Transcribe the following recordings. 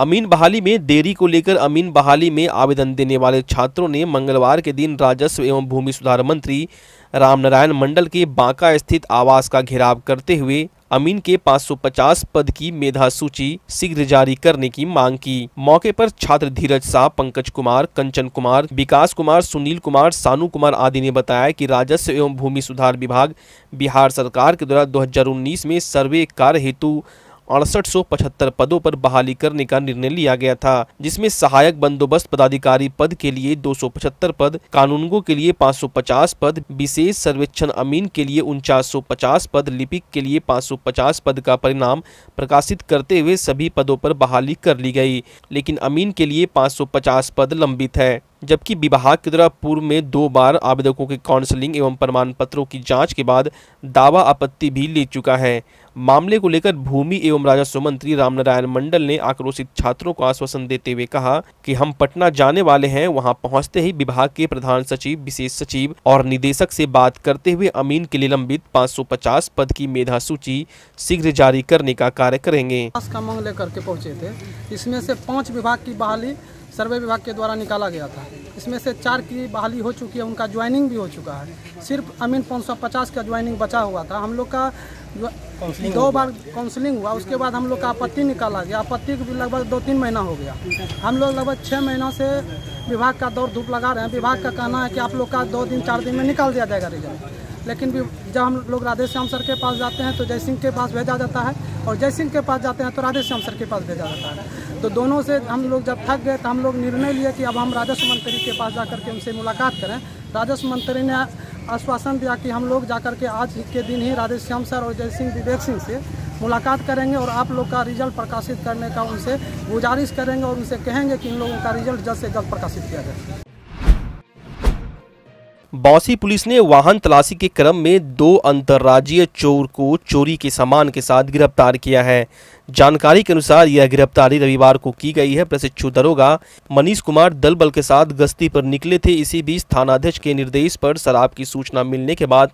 अमीन बहाली में देरी को लेकर अमीन बहाली में आवेदन देने वाले छात्रों ने मंगलवार के दिन राजस्व एवं भूमि सुधार मंत्री रामनारायण मंडल के बांका स्थित आवास का घेराव करते हुए अमीन के 550 पद की मेधा सूची शीघ्र जारी करने की मांग की मौके पर छात्र धीरज शाह पंकज कुमार कंचन कुमार विकास कुमार सुनील कुमार सानू कुमार आदि ने बताया कि राजस्व एवं भूमि सुधार विभाग बिहार सरकार के द्वारा 2019 में सर्वे कार्य हेतु अड़सठ पदों पर बहाली करने का निर्णय लिया गया था जिसमें सहायक बंदोबस्त पदाधिकारी पद के लिए 275 पद कानूनगो के लिए 550 पद विशेष सर्वेक्षण अमीन के लिए उनचास पद लिपिक के लिए 550 पद का परिणाम प्रकाशित करते हुए सभी पदों पर बहाली कर ली गई लेकिन अमीन के लिए पाँच पद लंबित है जबकि विभाग के द्वारा पूर्व में दो बार आवेदकों के काउंसलिंग एवं प्रमाण पत्रों की जांच के बाद दावा आपत्ति भी ले चुका है मामले को लेकर भूमि एवं राजस्व मंत्री रामनारायण मंडल ने आक्रोशित छात्रों को आश्वासन देते हुए कहा कि हम पटना जाने वाले हैं वहां पहुंचते ही विभाग के प्रधान सचिव विशेष सचिव और निदेशक से बात करते हुए अमीन के निलंबित पाँच पद की मेधा सूची शीघ्र जारी करने का कार्य करेंगे का के पहुँचे थे इसमें से पाँच विभाग की बहाली सर्वे विभाग के द्वारा निकाला गया था इसमें से चार की बहाली हो चुकी है उनका ज्वाइनिंग भी हो चुका है सिर्फ अमीन 550 का ज्वाइनिंग बचा हुआ था हम लोग का दो बार काउंसलिंग हुआ उसके बाद हम लोग का आपत्ति निकाला गया आपत्ति भी लगभग दो तीन महीना हो गया हम लोग लगभग छः महीना से विभाग का दौड़ धूप लगा रहे हैं विभाग का कहना है कि आप लोग का दो दिन चार दिन में निकाल दिया जाएगा रिजल्ट लेकिन भी जब हम लोग राधे श्याम सर के पास जाते हैं तो जयसिंह के पास भेजा जाता है और जयसिंह के पास जाते हैं तो राधे श्याम सर के पास भेजा जाता है तो दोनों से हम लोग जब थक गए तो हम लोग निर्णय लिए कि अब हम राजस्व मंत्री के पास जा के उनसे मुलाकात करें राजस्व मंत्री ने आश्वासन दिया कि हम लोग जा के आज के दिन ही राधेश्याम सर और जय सिंह विवेक सिंह से मुलाकात करेंगे और आप लोग का रिजल्ट प्रकाशित करने का उनसे गुजारिश करेंगे और उनसे कहेंगे कि इन लोगों का रिजल्ट जल्द से जल्द प्रकाशित किया जाए बौसी पुलिस ने वाहन तलाशी के क्रम में दो अंतर्राज्यीय चोर को चोरी के सामान के साथ गिरफ्तार किया है जानकारी के अनुसार यह गिरफ्तारी रविवार को की गई है प्रशिक्षु दरोगा मनीष कुमार दलबल के साथ गश्ती पर निकले थे इसी बीच थानाध्यक्ष के निर्देश पर शराब की सूचना मिलने के बाद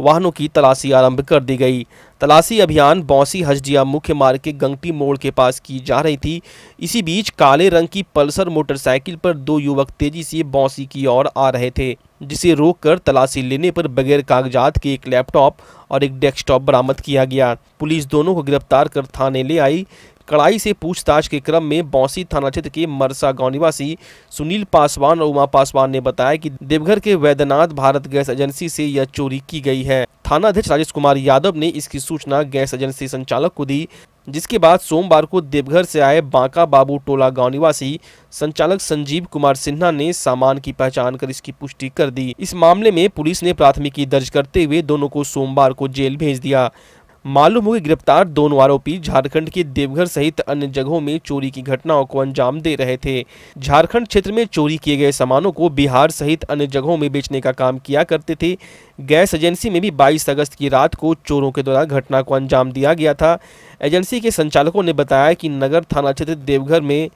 वाहनों की तलाशी आरंभ कर दी गई तलाशी अभियान बौसी हजडिया मुख्य मार्ग के गंगटी मोड़ के पास की जा रही थी इसी बीच काले रंग की पल्सर मोटरसाइकिल पर दो युवक तेजी से बौसी की ओर आ रहे थे जिसे रोककर तलाशी लेने पर बगैर कागजात के एक लैपटॉप और एक डेस्कटॉप बरामद किया गया पुलिस दोनों को गिरफ्तार कर थाने ले आई कड़ाई से पूछताछ के क्रम में बौसी थाना क्षेत्र के मरसा गांव निवासी सुनील पासवान और उमा पासवान ने बताया कि देवघर के वैद्यनाथ भारत गैस एजेंसी से यह चोरी की गई है थाना अध्यक्ष राजेश कुमार यादव ने इसकी सूचना गैस एजेंसी संचालक को दी जिसके बाद सोमवार को देवघर से आए बांका बाबू टोला गांव निवासी संचालक संजीव कुमार सिन्हा ने सामान की पहचान कर इसकी पुष्टि कर दी इस मामले में पुलिस ने प्राथमिकी दर्ज करते हुए दोनों को सोमवार को जेल भेज दिया मालूम हो कि गिरफ्तार दोनों आरोपी झारखंड के देवघर सहित अन्य जगहों में चोरी की घटनाओं को अंजाम दे रहे थे झारखंड क्षेत्र में चोरी किए गए सामानों को बिहार सहित अन्य जगहों में बेचने का काम किया करते थे गैस एजेंसी में भी 22 अगस्त की रात को चोरों के द्वारा घटना को अंजाम दिया गया था एजेंसी के संचालकों ने बताया कि नगर थाना क्षेत्र देवघर में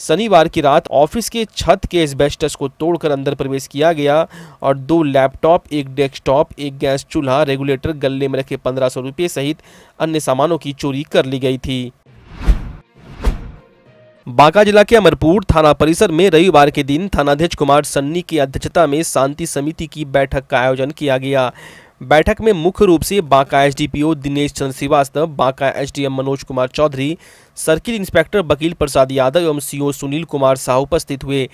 शनिवार की रात ऑफिस के छत के एस्बेस्टस को तोड़कर अंदर प्रवेश किया गया और दो लैपटॉप एक डेस्कटॉप एक गैस चूल्हा रेगुलेटर गले में रखे पंद्रह सौ रुपये सहित अन्य सामानों की चोरी कर ली गई थी बांका जिला के अमरपुर थाना परिसर में रविवार के दिन थानाध्यक्ष कुमार सन्नी की अध्यक्षता में शांति समिति की बैठक का आयोजन किया गया बैठक में मुख्य रूप से Banka SDPO Dinesh Chandra Shrivastava Banka SDM Manoj Kumar Chaudhary circle inspector Vakil Prasad Yadav एवं सीओ सुनील कुमार साहू उपस्थित हुए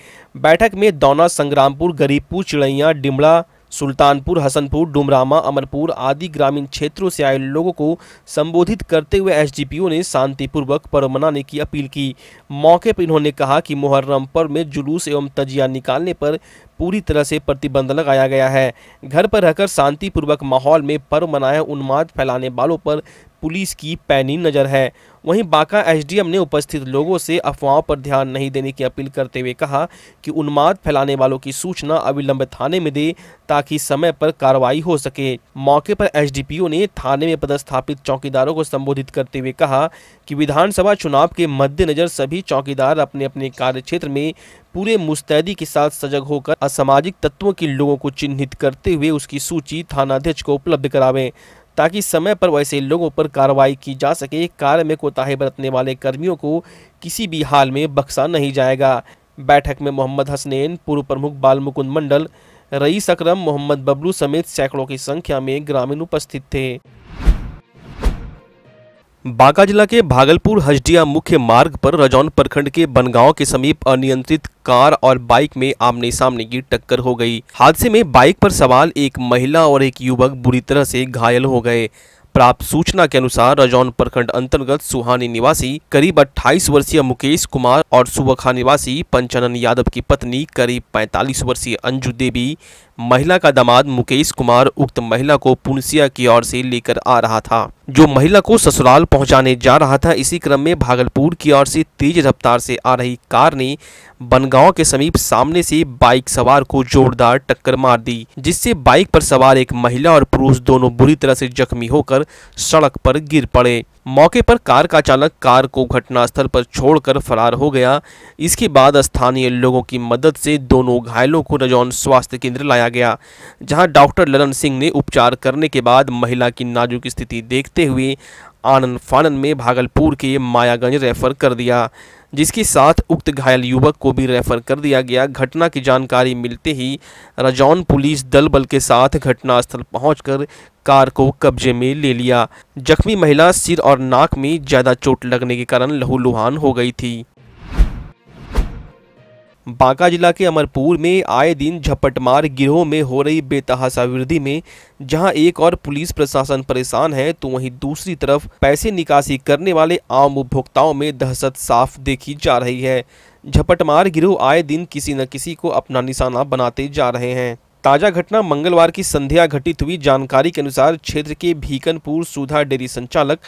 बैठक में दौना संग्रामपुर गरीबपुर चिड़ैया डिमड़ा सुल्तानपुर हसनपुर डुमरामा अमरपुर आदि ग्रामीण क्षेत्रों से आए लोगों को संबोधित करते हुए एसडीपीओ ने शांतिपूर्वक पर्व मनाने की अपील की मौके पर इन्होंने कहा कि मुहर्रम पर्व में जुलूस एवं तजिया निकालने पर पूरी तरह से प्रतिबंध लगाया गया है घर पर रहकर शांतिपूर्वक माहौल में पर्व मनाया उन्माद फैलाने वालों पर पुलिस की पैनी नज़र है वहीं बांका एसडीएम ने उपस्थित लोगों से अफवाहों पर ध्यान नहीं देने की अपील करते हुए कहा कि उन्माद फैलाने वालों की सूचना अविलंब थाने में दे ताकि समय पर कार्रवाई हो सके मौके पर एसडीपीओ ने थाने में पदस्थापित चौकीदारों को संबोधित करते हुए कहा कि विधानसभा चुनाव के मद्देनजर सभी चौकीदार अपने अपने कार्य क्षेत्र में पूरे मुस्तैदी के साथ सजग होकर असामाजिक तत्वों के लोगों को चिन्हित करते हुए उसकी सूची थानाध्यक्ष को उपलब्ध करावे ताकि समय पर वैसे लोगों पर कार्रवाई की जा सके कार्य में कोताही बरतने वाले कर्मियों को किसी भी हाल में बख्शा नहीं जाएगा बैठक में मोहम्मद हसनैन पूर्व प्रमुख बाल मुकुंद मंडल रईस अकरम मोहम्मद बबलू समेत सैकड़ों की संख्या में ग्रामीण उपस्थित थे बांका जिला के भागलपुर हजडिया मुख्य मार्ग पर रजौन प्रखंड के बनगांव के समीप अनियंत्रित कार और बाइक में आमने सामने की टक्कर हो गई हादसे में बाइक पर सवार एक महिला और एक युवक बुरी तरह से घायल हो गए प्राप्त सूचना के अनुसार रजौन प्रखंड अंतर्गत सुहानी निवासी करीब 28 वर्षीय मुकेश कुमार और सुबखा निवासी पंचानन यादव की पत्नी करीब 45 वर्षीय अंजू देवी महिला का दामाद मुकेश कुमार उक्त महिला को पुनसिया की ओर से लेकर आ रहा था जो महिला को ससुराल पहुंचाने जा रहा था इसी क्रम में भागलपुर की ओर से तेज रफ्तार से आ रही कार ने बनगांव के समीप सामने से बाइक सवार को जोरदार टक्कर मार दी जिससे बाइक पर सवार एक महिला और पुरुष दोनों बुरी तरह से जख्मी होकर सड़क पर गिर पड़े मौके पर कार का चालक कार को घटनास्थल पर छोड़कर फरार हो गया इसके बाद स्थानीय लोगों की मदद से दोनों घायलों को रजौन स्वास्थ्य केंद्र लाया गया जहां डॉक्टर ललन सिंह ने उपचार करने के बाद महिला की नाजुक स्थिति देखते हुए आनंद फानंद में भागलपुर के मायागंज रेफर कर दिया जिसके साथ उक्त घायल युवक को भी रेफर कर दिया गया घटना की जानकारी मिलते ही रजौन पुलिस दल बल के साथ घटनास्थल पहुंचकर कार को कब्जे में ले लिया जख्मी महिला सिर और नाक में ज़्यादा चोट लगने के कारण लहूलुहान हो गई थी बांका जिला के अमरपुर में आए दिन झपटमार गिरोह में हो रही बेतहासा वृद्धि में जहां एक और पुलिस प्रशासन परेशान है तो वहीं दूसरी तरफ पैसे निकासी करने वाले आम उपभोक्ताओं में दहशत साफ देखी जा रही है झपटमार गिरोह आए दिन किसी न किसी को अपना निशाना बनाते जा रहे हैं ताज़ा घटना मंगलवार की संध्या घटित हुई जानकारी के अनुसार क्षेत्र के भीकनपुर सुधा डेयरी संचालक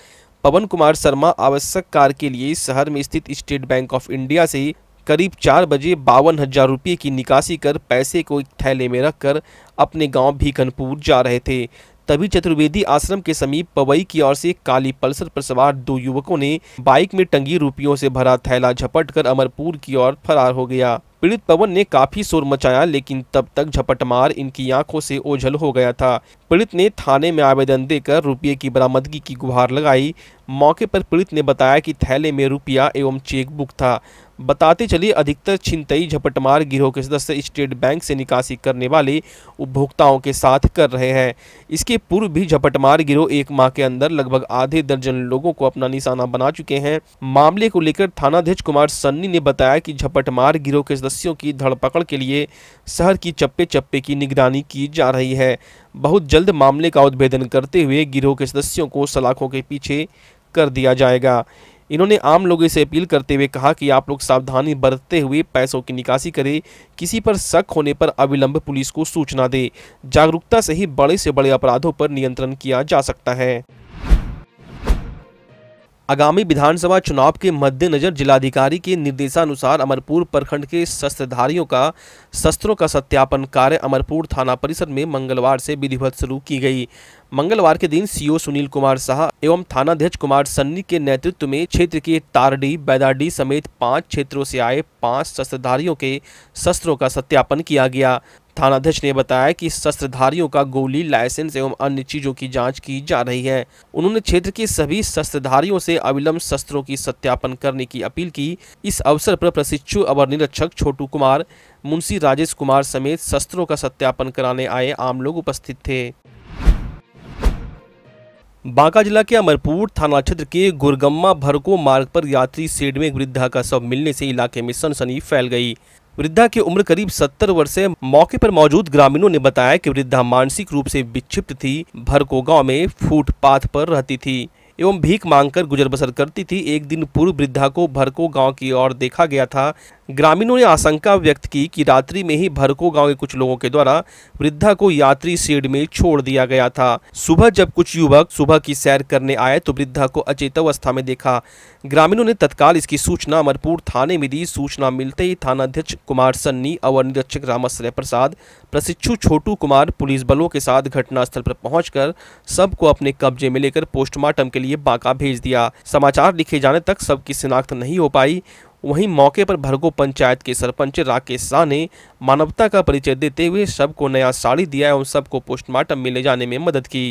पवन कुमार शर्मा आवश्यक कार्य के लिए शहर में स्थित स्टेट बैंक ऑफ इंडिया से करीब चार बजे बावन हजार रुपये की निकासी कर पैसे को एक थैले में रखकर अपने गांव भीखनपुर जा रहे थे तभी चतुर्वेदी आश्रम के समीप पवई की ओर से काली पल्सर पर सवार दो युवकों ने बाइक में टंगी रुपयों से भरा थैला झपट कर अमरपुर की ओर फरार हो गया पीड़ित पवन ने काफी शोर मचाया लेकिन तब तक झपटमार इनकी आंखों से ओझल हो गया था पीड़ित ने थाने में आवेदन देकर रुपये की बरामदगी की गुहार लगाई मौके पर पीड़ित ने बताया कि थैले में रुपया एवं चेकबुक था बताते चलिए अधिकतर छिनतई झपटमार गिरोह के सदस्य स्टेट बैंक से निकासी करने वाले उपभोक्ताओं के साथ कर रहे हैं इसके पूर्व भी झपटमार गिरोह एक माह के अंदर लगभग आधे दर्जन लोगों को अपना निशाना बना चुके हैं मामले को लेकर थानाध्यक्ष कुमार सन्नी ने बताया कि झपटमार गिरोह के सदस्यों की धड़पकड़ के लिए शहर की चप्पे चप्पे की निगरानी की जा रही है बहुत जल्द मामले का उद्भेदन करते हुए गिरोह के सदस्यों को सलाखों के पीछे कर दिया जाएगा इन्होंने आम लोगों से अपील करते हुए कहा कि आप लोग सावधानी बरतते हुए पैसों की निकासी करें किसी पर शक होने पर अविलंब पुलिस को सूचना दें जागरूकता से ही बड़े से बड़े अपराधों पर नियंत्रण किया जा सकता है आगामी विधानसभा चुनाव के मद्देनजर जिलाधिकारी के निर्देशानुसार अमरपुर प्रखंड के शस्त्रधारियों का शस्त्रों का सत्यापन कार्य अमरपुर थाना परिसर में मंगलवार से विधिवत शुरू की गई मंगलवार के दिन सीओ सुनील कुमार शाह एवं थानाध्यक्ष कुमार सन्नी के नेतृत्व में क्षेत्र के तारडी बैदाडी समेत पांच क्षेत्रों से आए पांच शस्त्रधारियों के शस्त्रों का सत्यापन किया गया थानाध्यक्ष ने बताया कि शस्त्रधारियों का गोली लाइसेंस एवं अन्य चीजों की जांच की जा रही है उन्होंने क्षेत्र के सभी शस्त्रधारियों से अविलंब शस्त्रों की सत्यापन करने की अपील की इस अवसर पर प्रशिक्षु अवर निरीक्षक छोटू कुमार मुंशी राजेश कुमार समेत शस्त्रों का सत्यापन कराने आए आम लोग उपस्थित थे बांका जिला के अमरपुर थाना क्षेत्र के गुरगम्मा भरको मार्ग पर यात्री शेड में वृद्धा का शव मिलने से इलाके में सनसनी फैल गई वृद्धा की उम्र करीब सत्तर वर्ष है मौके पर मौजूद ग्रामीणों ने बताया कि वृद्धा मानसिक रूप से विक्षिप्त थी भरको गांव में फुटपाथ पर रहती थी एवं भीख मांगकर गुजर बसर करती थी एक दिन पूर्व वृद्धा को भरको गांव की ओर देखा गया था ग्रामीणों ने आशंका व्यक्त की कि रात्रि में ही भरको गांव के कुछ लोगों के द्वारा वृद्धा को यात्री शेड में छोड़ दिया गया था सुबह जब कुछ युवक सुबह की सैर करने आए तो वृद्धा को अचेत अवस्था में देखा ग्रामीणों ने तत्काल इसकी सूचना अमरपुर थाने में दी सूचना मिलते ही थानाध्यक्ष कुमार सन्नी अवर निरीक्षक रामाश्रय प्रसाद प्रशिक्षु छोटू कुमार पुलिस बलों के साथ घटनास्थल पर पहुंचकर सबको अपने कब्जे में लेकर पोस्टमार्टम के लिए बांका भेज दिया समाचार लिखे जाने तक सबकी शिनाख्त नहीं हो पाई वहीं मौके पर भरगो पंचायत के सरपंच राकेश शाह ने मानवता का परिचय देते हुए सबको को नया साड़ी दिया और सबको पोस्टमार्टम में ले जाने में मदद की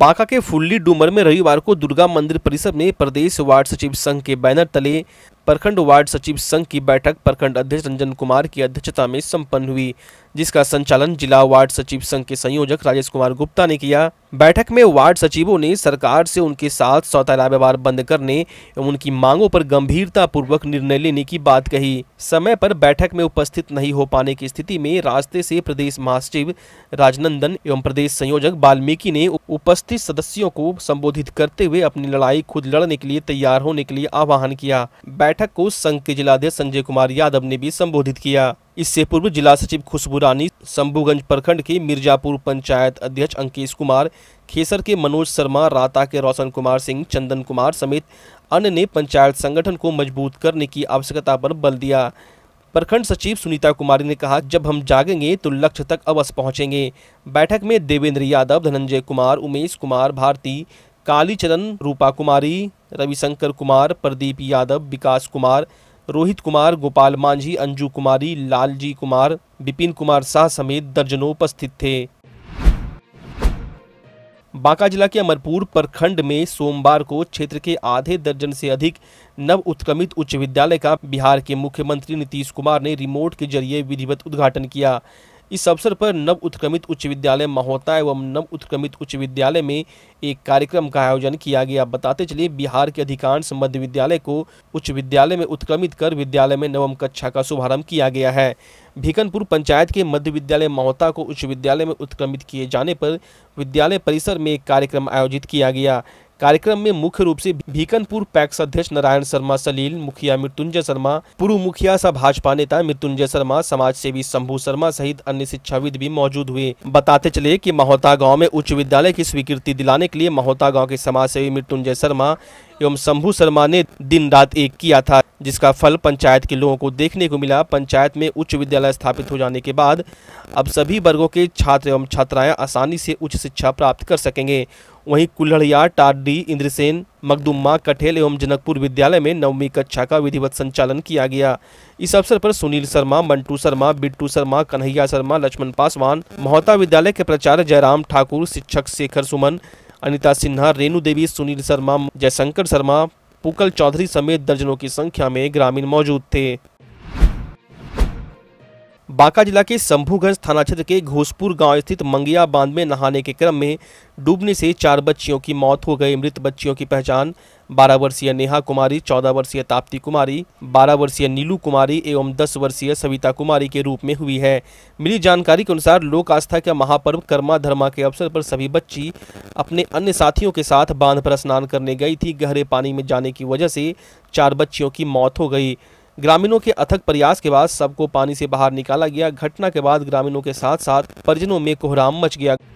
बांका के फुल्ली डूमर में रविवार को दुर्गा मंदिर परिसर में प्रदेश वार्ड सचिव संघ के बैनर तले प्रखंड वार्ड सचिव संघ की बैठक प्रखंड अध्यक्ष रंजन कुमार की अध्यक्षता में संपन्न हुई जिसका संचालन जिला वार्ड सचिव संघ के संयोजक राजेश कुमार गुप्ता ने किया बैठक में वार्ड सचिवों ने सरकार से उनके साथ शौचालय व्यवहार बंद करने एवं उनकी मांगों पर गंभीरता पूर्वक निर्णय लेने की बात कही समय पर बैठक में उपस्थित नहीं हो पाने की स्थिति में रास्ते से प्रदेश महासचिव राजनंदन एवं प्रदेश संयोजक बाल्मीकि ने उपस्थित सदस्यों को संबोधित करते हुए अपनी लड़ाई खुद लड़ने के लिए तैयार होने के लिए आह्वान किया बैठक बैठक को संघ के जिलाध्यक्ष संजय कुमार यादव ने भी संबोधित किया इससे पूर्व जिला सचिव खुशबू रानी शंभुगंज प्रखंड के मिर्जापुर पंचायत अध्यक्ष अंकेश कुमार खेसर के मनोज शर्मा राता के रोशन कुमार सिंह चंदन कुमार समेत अन्य ने पंचायत संगठन को मजबूत करने की आवश्यकता पर बल दिया प्रखंड सचिव सुनीता कुमारी ने कहा जब हम जागेंगे तो लक्ष्य तक अवश्य पहुंचेंगे बैठक में देवेंद्र यादव धनंजय कुमार उमेश कुमार भारती कालीचरण रूपा कुमारी रविशंकर कुमार प्रदीप यादव विकास कुमार रोहित कुमार गोपाल मांझी अंजू कुमारी लालजी कुमार विपिन कुमार शाह समेत दर्जनों उपस्थित थे बांका जिला के अमरपुर प्रखंड में सोमवार को क्षेत्र के आधे दर्जन से अधिक नव उत्क्रमित उच्च विद्यालय का बिहार के मुख्यमंत्री नीतीश कुमार ने रिमोट के जरिए विधिवत उद्घाटन किया इस अवसर पर नव उत्क्रमित उच्च विद्यालय महोता एवं नव उत्क्रमित उच्च विद्यालय में एक कार्यक्रम का आयोजन किया गया बताते चलिए बिहार के अधिकांश मध्य विद्यालय को उच्च विद्यालय में उत्क्रमित कर विद्यालय में नवम कक्षा का शुभारंभ किया गया है भिकनपुर पंचायत के मध्य विद्यालय महोता को उच्च विद्यालय में उत्क्रमित किए जाने पर विद्यालय परिसर में एक कार्यक्रम आयोजित किया गया कार्यक्रम में मुख्य रूप से भीकनपुर पैक्स अध्यक्ष नारायण शर्मा सलील मुखिया मृत्युंजय शर्मा पूर्व मुखिया सह भाजपा नेता मृत्युंजय शर्मा समाज सेवी शंभू शर्मा सहित अन्य शिक्षाविद भी मौजूद हुए बताते चले कि महोता गांव में उच्च विद्यालय की स्वीकृति दिलाने के लिए महोता गांव के समाज सेवी मृत्युंजय शर्मा एवं शंभू शर्मा ने दिन रात एक किया था जिसका फल पंचायत के लोगों को देखने को मिला पंचायत में उच्च विद्यालय स्थापित हो जाने के बाद अब सभी वर्गों के छात्र एवं छात्राएं आसानी से उच्च शिक्षा प्राप्त कर सकेंगे वहीं कुल्हड़िया टाडी इंद्रसेन मकदुम्मा कठेल एवं जनकपुर विद्यालय में नवमी कक्षा का विधिवत संचालन किया गया इस अवसर पर सुनील शर्मा मंटू शर्मा बिट्टू शर्मा कन्हैया शर्मा लक्ष्मण पासवान मोहता विद्यालय के प्राचार्य जयराम ठाकुर शिक्षक शेखर सुमन अनिता सिन्हा रेणु देवी सुनील शर्मा जयशंकर शर्मा पुकल चौधरी समेत दर्जनों की संख्या में ग्रामीण मौजूद थे बांका जिला के शंभूगंज थाना क्षेत्र के घोसपुर गांव स्थित मंगिया बांध में नहाने के क्रम में डूबने से चार बच्चियों की मौत हो गई मृत बच्चियों की पहचान 12 वर्षीय नेहा कुमारी 14 वर्षीय ताप्ती कुमारी 12 वर्षीय नीलू कुमारी एवं 10 वर्षीय सविता कुमारी के रूप में हुई है मिली जानकारी के अनुसार लोक आस्था के महापर्व कर्मा धर्मा के अवसर पर सभी बच्ची अपने अन्य साथियों के साथ बांध पर स्नान करने गई थी गहरे पानी में जाने की वजह से चार बच्चियों की मौत हो गई ग्रामीणों के अथक प्रयास के बाद सबको पानी से बाहर निकाला गया घटना के बाद ग्रामीणों के साथ साथ परिजनों में कोहराम मच गया